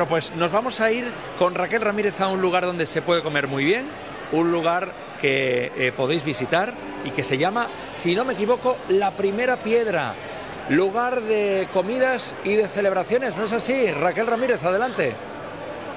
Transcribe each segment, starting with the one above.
Bueno, pues nos vamos a ir con Raquel Ramírez a un lugar donde se puede comer muy bien, un lugar que eh, podéis visitar y que se llama, si no me equivoco, La Primera Piedra, lugar de comidas y de celebraciones, ¿no es así? Raquel Ramírez, adelante.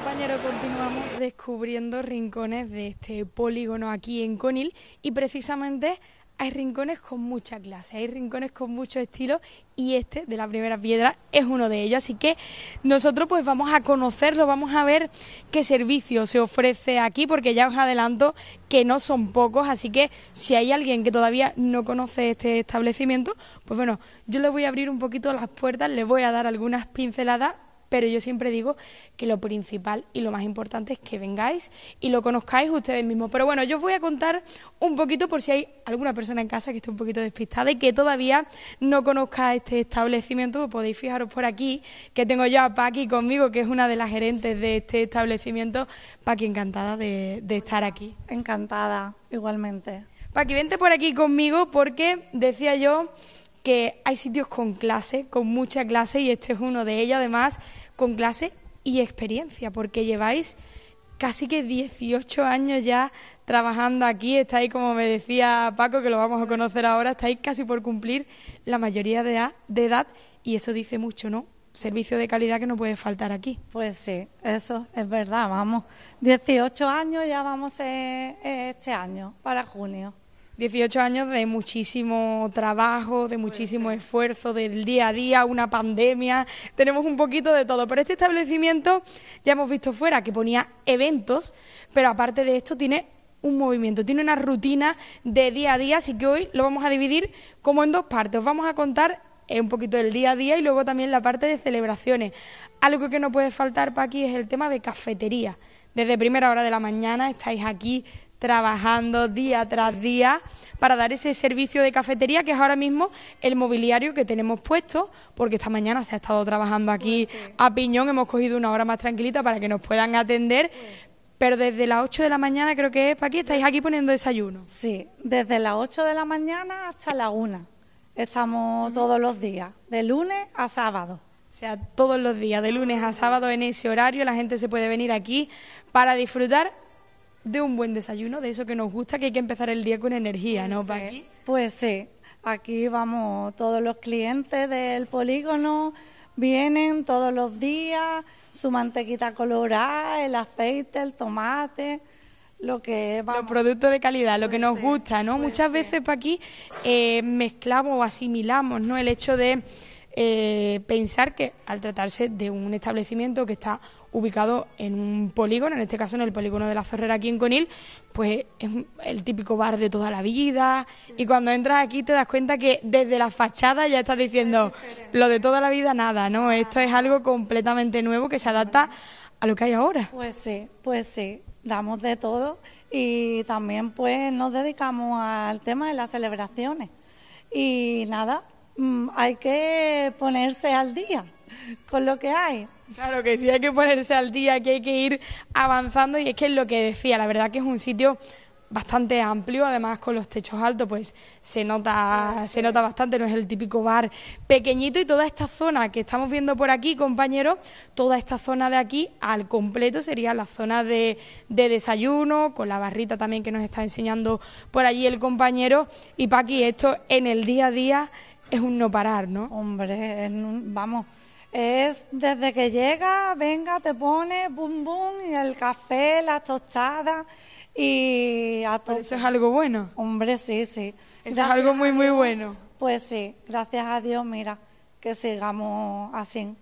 Compañero, continuamos descubriendo rincones de este polígono aquí en Conil y precisamente hay rincones con mucha clase, hay rincones con mucho estilo y este de la primera piedra es uno de ellos. Así que nosotros pues vamos a conocerlo, vamos a ver qué servicio se ofrece aquí porque ya os adelanto que no son pocos, así que si hay alguien que todavía no conoce este establecimiento, pues bueno, yo le voy a abrir un poquito las puertas, le voy a dar algunas pinceladas pero yo siempre digo que lo principal y lo más importante es que vengáis y lo conozcáis ustedes mismos. Pero bueno, yo os voy a contar un poquito por si hay alguna persona en casa que esté un poquito despistada y que todavía no conozca este establecimiento, pues podéis fijaros por aquí que tengo yo a Paqui conmigo, que es una de las gerentes de este establecimiento. Paqui, encantada de estar aquí. Encantada, igualmente. Paqui, vente por aquí conmigo porque decía yo que hay sitios con clase, con mucha clase, y este es uno de ellos, además, con clase y experiencia, porque lleváis casi que 18 años ya trabajando aquí, estáis, como me decía Paco, que lo vamos a conocer ahora, estáis casi por cumplir la mayoría de edad, de edad y eso dice mucho, ¿no? Servicio de calidad que no puede faltar aquí. Pues sí, eso es verdad, vamos. 18 años ya vamos eh, eh, este año, para junio. 18 años de muchísimo trabajo, de muchísimo esfuerzo, del día a día, una pandemia, tenemos un poquito de todo. Pero este establecimiento ya hemos visto fuera que ponía eventos, pero aparte de esto tiene un movimiento, tiene una rutina de día a día, así que hoy lo vamos a dividir como en dos partes. Os vamos a contar un poquito del día a día y luego también la parte de celebraciones. Algo que no puede faltar para aquí es el tema de cafetería. Desde primera hora de la mañana estáis aquí trabajando día tras día para dar ese servicio de cafetería que es ahora mismo el mobiliario que tenemos puesto, porque esta mañana se ha estado trabajando aquí a piñón, hemos cogido una hora más tranquilita para que nos puedan atender. Pero desde las 8 de la mañana creo que es, aquí estáis aquí poniendo desayuno. Sí, desde las 8 de la mañana hasta la 1. Estamos todos los días, de lunes a sábado. O sea, todos los días, de lunes a sábado en ese horario, la gente se puede venir aquí para disfrutar de un buen desayuno, de eso que nos gusta, que hay que empezar el día con energía, pues ¿no, Pues sí, aquí vamos todos los clientes del polígono, vienen todos los días, su mantequita colorada, el aceite, el tomate, lo que vamos. Los productos de calidad, lo que pues nos gusta, ¿no? Pues Muchas veces para aquí eh, mezclamos o asimilamos, ¿no? El hecho de eh, pensar que al tratarse de un establecimiento que está ubicado en un polígono, en este caso en el polígono de la Ferrera aquí en Conil, pues es el típico bar de toda la vida y cuando entras aquí te das cuenta que desde la fachada ya estás diciendo lo de toda la vida nada, ¿no? Esto es algo completamente nuevo que se adapta a lo que hay ahora. Pues sí, pues sí, damos de todo y también pues nos dedicamos al tema de las celebraciones y nada, mm, hay que ponerse al día. con lo que hay. Claro que sí, hay que ponerse al día, que hay que ir avanzando y es que es lo que decía, la verdad que es un sitio bastante amplio, además con los techos altos, pues se nota, se nota bastante, no es el típico bar pequeñito y toda esta zona que estamos viendo por aquí, compañeros, toda esta zona de aquí al completo sería la zona de, de desayuno, con la barrita también que nos está enseñando por allí el compañero. Y Paqui, esto en el día a día es un no parar, ¿no? Hombre, vamos es desde que llega, venga, te pone, bum, bum, y el café, las tostadas y a todo. Eso es algo bueno. Hombre, sí, sí. Eso es algo muy, muy bueno. Pues sí, gracias a Dios, mira, que sigamos así.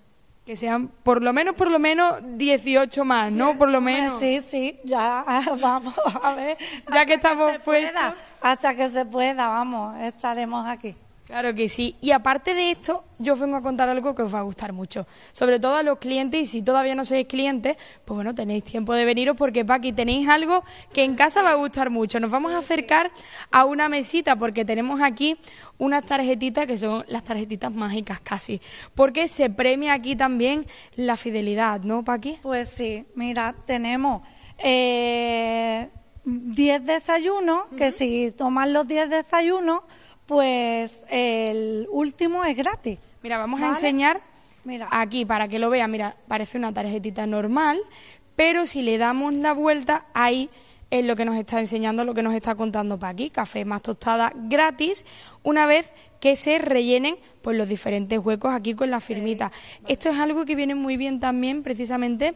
Que sean por lo menos, por lo menos 18 más, ¿no? Por lo menos. Sí, sí, ya vamos a ver. ya que estamos hasta que se pueda, vamos, estaremos aquí. Claro que sí. Y aparte de esto, yo os vengo a contar algo que os va a gustar mucho. Sobre todo a los clientes, y si todavía no sois clientes, pues bueno, tenéis tiempo de veniros porque, Paqui, tenéis algo que en casa va a gustar mucho. Nos vamos a acercar a una mesita porque tenemos aquí unas tarjetitas que son las tarjetitas mágicas casi. Porque se premia aquí también la fidelidad, ¿no, Paqui? Pues sí, mira, tenemos... 10 eh, desayunos, que si toman los 10 desayunos, pues el último es gratis. Mira, vamos a enseñar Mira. aquí para que lo vean. Mira, parece una tarjetita normal, pero si le damos la vuelta, ahí es lo que nos está enseñando, lo que nos está contando aquí. Café más tostada gratis, una vez que se rellenen pues, los diferentes huecos aquí con la firmita. Esto es algo que viene muy bien también precisamente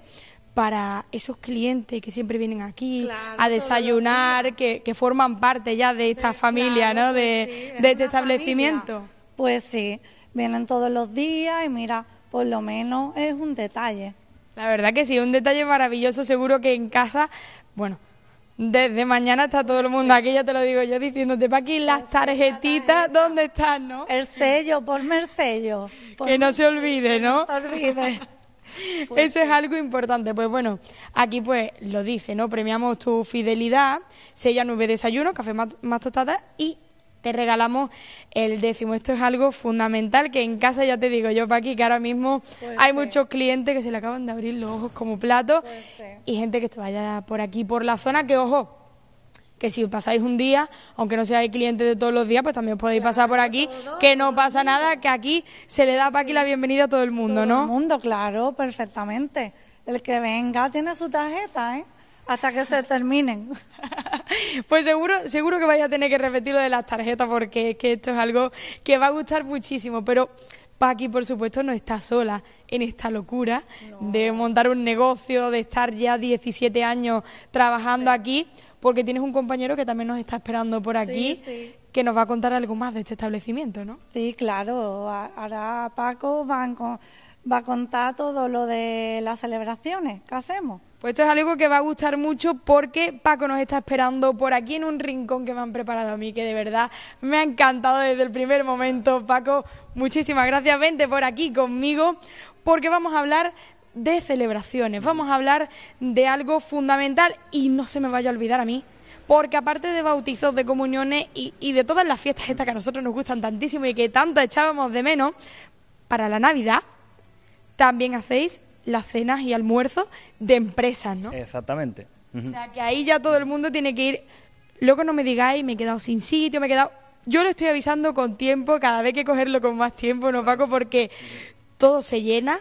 para esos clientes que siempre vienen aquí a desayunar, que, forman parte ya de esta familia, ¿no? Pues de, este establecimiento. Pues sí, vienen todos los días y mira, por lo menos es un detalle. La verdad que sí, un detalle maravilloso, seguro que en casa, bueno, desde mañana está todo el mundo aquí, ya te lo digo yo, diciéndote, Paqui, las tarjetitas, ¿dónde están, no? El sello, por el que no se olvide, ¿no? No se olvide. Pues Eso es algo importante. Pues bueno, aquí pues lo dice, ¿no? Premiamos tu fidelidad, sella nueve desayuno café más, tostadas y te regalamos el décimo. Esto es algo fundamental que en casa ya te digo yo, Paqui, que ahora mismo pues hay muchos clientes que se le acaban de abrir los ojos como platos pues y gente que te vaya por aquí, por la zona, que ojo, que si pasáis un día, aunque no seáis clientes de todos los días, pues también podéis pasar por aquí, que no pasa nada, que aquí se le da a Paqui la bienvenida a todo el mundo, ¿no? ¿no? Todo el mundo, claro, perfectamente. El que venga tiene su tarjeta, ¿eh? Hasta que se terminen. pues seguro, seguro que vais a tener que repetir lo de las tarjetas porque es que esto es algo que va a gustar muchísimo, pero Paqui, por supuesto, no está sola en esta locura de montar un negocio, de estar ya 17 años trabajando aquí porque tienes un compañero que también nos está esperando por aquí, que nos va a contar algo más de este establecimiento, ¿no? Sí, claro, ahora Paco va a contar todo lo de las celebraciones que hacemos. Pues esto es algo que va a gustar mucho porque Paco nos está esperando por aquí en un rincón que me han preparado a mí, que de verdad me ha encantado desde el primer momento. Paco, muchísimas gracias, vente por aquí conmigo porque vamos a hablar de celebraciones. Vamos a hablar de algo fundamental y no se me vaya a olvidar a mí. Porque aparte de bautizos, de comuniones y, de todas las fiestas estas que a nosotros nos gustan tantísimo y que tanto echábamos de menos, para la Navidad también hacéis las cenas y almuerzos de empresas, ¿no? Exactamente. O sea, que ahí ya todo el mundo tiene que ir. Loco, no me digáis, me he quedado sin sitio, me he quedado. Yo lo estoy avisando con tiempo, cada vez que cogerlo con más tiempo, ¿no, Paco? Porque todo se llena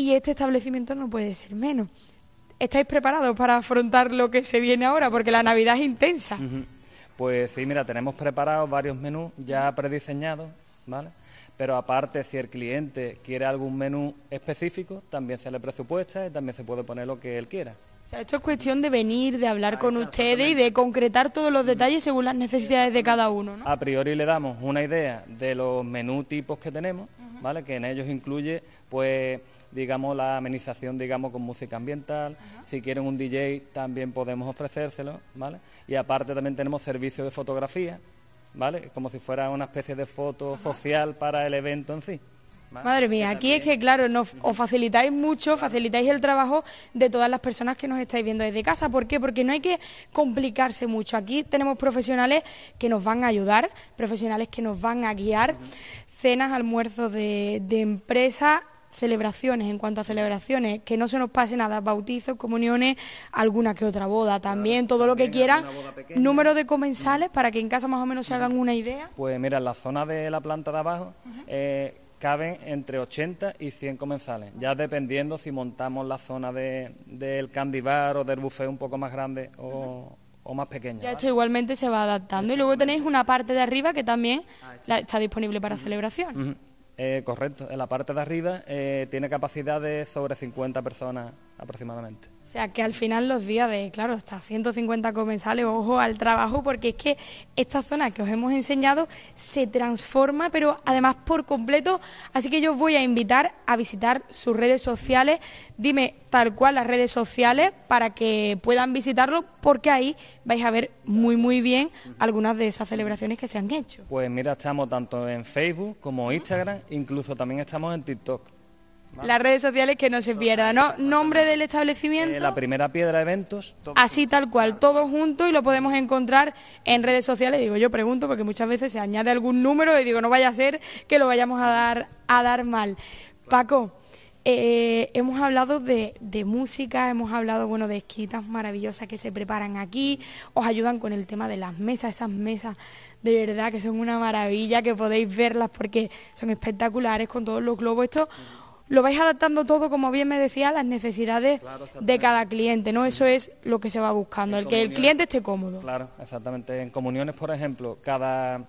y este establecimiento no puede ser menos. ¿Estáis preparados para afrontar lo que se viene ahora? Porque la Navidad es intensa. Pues sí, mira, tenemos preparados varios menús ya prediseñados, ¿vale? Pero aparte, si el cliente quiere algún menú específico, también se le presupuesta y también se puede poner lo que él quiera. O sea, esto es cuestión de venir, de hablar con ustedes y de concretar todos los detalles según las necesidades de cada uno. ¿no? A priori le damos una idea de los menú tipos que tenemos ¿vale? Que en ellos incluye, pues digamos, la amenización, digamos, con música ambiental. Si quieren un DJ, también podemos ofrecérselo, ¿vale? Y aparte también tenemos servicio de fotografía, ¿vale? Como si fuera una especie de foto social para el evento en sí. Madre mía, aquí es que, claro, os facilitáis mucho, facilitáis el trabajo de todas las personas que nos estáis viendo desde casa. ¿Por qué? Porque no hay que complicarse mucho. Aquí tenemos profesionales que nos van a ayudar, profesionales que nos van a guiar, cenas, almuerzos de, de empresa, celebraciones, en cuanto a celebraciones, que no se nos pase nada, bautizos, comuniones, alguna que otra boda también, todo lo que quieran, número de comensales para que en casa más o menos se hagan una idea. Pues mira, en la zona de la planta de abajo eh, caben entre 80 y 100 comensales, ya dependiendo si montamos la zona de, del candy bar o del buffet un poco más grande o, más pequeña. Ya esto igualmente se va adaptando. Y luego tenéis una parte de arriba que también ah, está disponible para celebración. Eh, correcto, en la parte de arriba eh, tiene capacidad de sobre 50 personas aproximadamente. O sea, que al final los días de, claro, hasta 150 comensales, ojo al trabajo, porque es que esta zona que os hemos enseñado se transforma, pero además por completo, así que yo os voy a invitar a visitar sus redes sociales, dime tal cual las redes sociales para que puedan visitarlo, porque ahí vais a ver muy, muy bien algunas de esas celebraciones que se han hecho. Pues mira, estamos tanto en Facebook como Instagram, incluso también estamos en TikTok las redes sociales que no se pierdan... ¿no? Nombre del establecimiento. Eh, la primera piedra de eventos. Así tal cual, todo junto y lo podemos encontrar en redes sociales. Digo, yo pregunto porque muchas veces se añade algún número y digo, no vaya a ser que lo vayamos a dar, a dar mal. Paco. Eh, hemos hablado de, música, hemos hablado bueno de esquitas maravillosas que se preparan aquí, os ayudan con el tema de las mesas, esas mesas de verdad que son una maravilla, que podéis verlas porque son espectaculares con todos los globos. estos lo vais adaptando todo, como bien me decía, a las necesidades de cada cliente, ¿no? Eso mm. es lo que se va buscando, el que el cliente esté cómodo. Claro, exactamente. En comuniones, por ejemplo, cada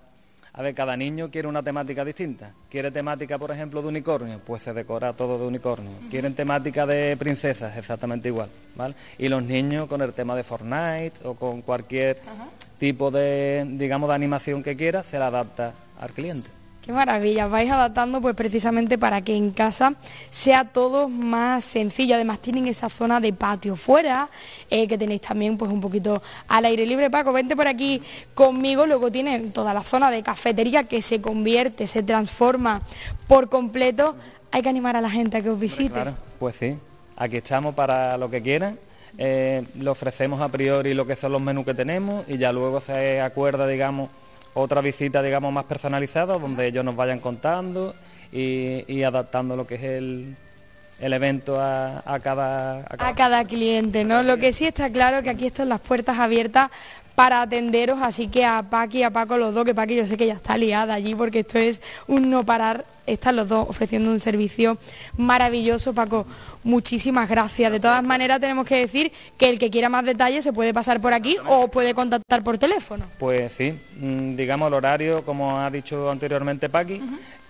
a ver, cada niño quiere una temática distinta. Quiere temática, por ejemplo, de unicornio, pues se decora todo de unicornio. Quieren temática de princesas, exactamente igual, ¿vale? Y los niños con el tema de Fortnite o con cualquier tipo de, digamos, de animación que quiera, se la adapta al cliente. Qué maravilla, vais adaptando pues precisamente para que en casa sea todo más sencillo. Además tienen esa zona de patio fuera, eh, que tenéis también pues un poquito al aire libre. Paco, vente por aquí conmigo, luego tienen toda la zona de cafetería que se convierte, se transforma por completo. Hay que animar a la gente a que os visite. Claro, pues sí, aquí estamos para lo que quieran. Eh, le ofrecemos a priori lo que son los menús que tenemos y ya luego se acuerda, digamos, otra visita, digamos, más personalizada, donde ellos nos vayan contando y, adaptando lo que es el, el evento a, cada, a, cada, a cada cliente, ¿no? Lo que sí está claro que aquí están las puertas abiertas para atenderos, así que a Paqui y a Paco los dos, que Paqui yo sé que ya está liada allí porque esto es un no parar, están los dos ofreciendo un servicio maravilloso, Paco, muchísimas gracias. De todas maneras tenemos que decir que el que quiera más detalles se puede pasar por aquí o puede contactar por teléfono. Pues sí, mm, digamos el horario, como ha dicho anteriormente Paqui,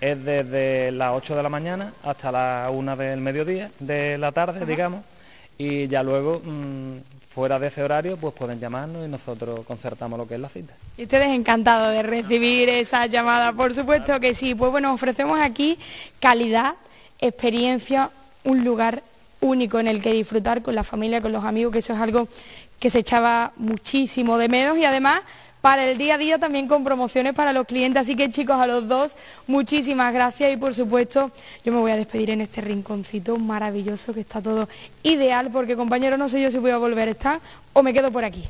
es desde las 8 de la mañana hasta las 1 del mediodía, de la tarde, digamos y ya luego mm, fuera de ese horario, pues pueden llamarnos y nosotros concertamos lo que es la cita. Y ustedes encantados de recibir esa llamada, por supuesto que sí. Pues bueno, ofrecemos aquí calidad, experiencia, un lugar único en el que disfrutar con la familia, con los amigos, que eso es algo que se echaba muchísimo de menos y además para el día a día, también con promociones para los clientes. Así que chicos, a los dos, muchísimas gracias y por supuesto yo me voy a despedir en este rinconcito maravilloso que está todo ideal porque compañero no sé yo si voy a volver a estar o me quedo por aquí.